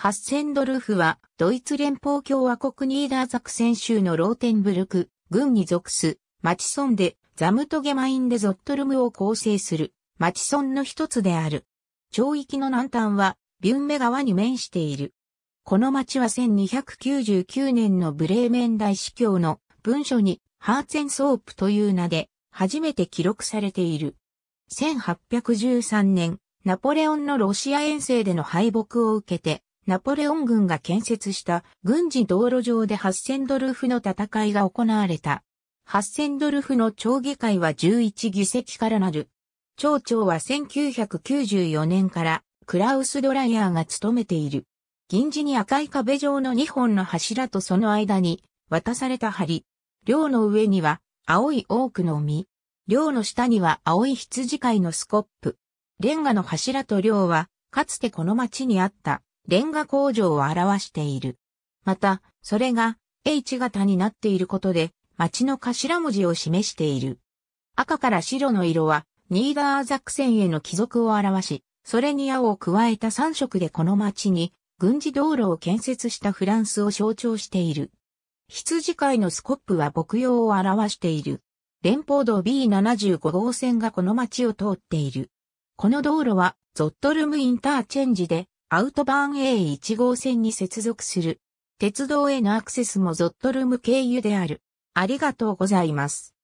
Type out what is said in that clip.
ハッセンドルフは、ドイツ連邦共和国ニーダーザクセン州のローテンブルク、郡に属す、町村で、ザムトゲマインデゾットルムを構成する、町村の一つである。町域の南端は、ビュンメ川に面している。この町は1299年のブレーメン大司教の文書に、ハーツェンソープという名で、初めて記録されている。1813年、ナポレオンのロシア遠征での敗北を受けて、ナポレオン軍が建設した軍事道路上で8000ドルフの戦いが行われた。8000ドルフの町議会は11議席からなる。町長は1994年からクラウス・ドライヤーが務めている。銀字に赤い壁状の2本の柱とその間に渡された梁。寮の上には青いオークの実。寮の下には青い羊飼いのスコップ。レンガの柱と寮はかつてこの町にあった。レンガ工場を表している。また、それが H 型になっていることで、町の頭文字を示している。赤から白の色は、ニーダーザクセンへの帰属を表し、それに青を加えた3色でこの町に軍事道路を建設したフランスを象徴している。羊飼いのスコップは牧羊を表している。連邦道 B75 号線がこの町を通っている。この道路はゾットルムインターチェンジでアウトバーン A1 号線に接続する。鉄道へのアクセスもゾットルーム経由である。ありがとうございます。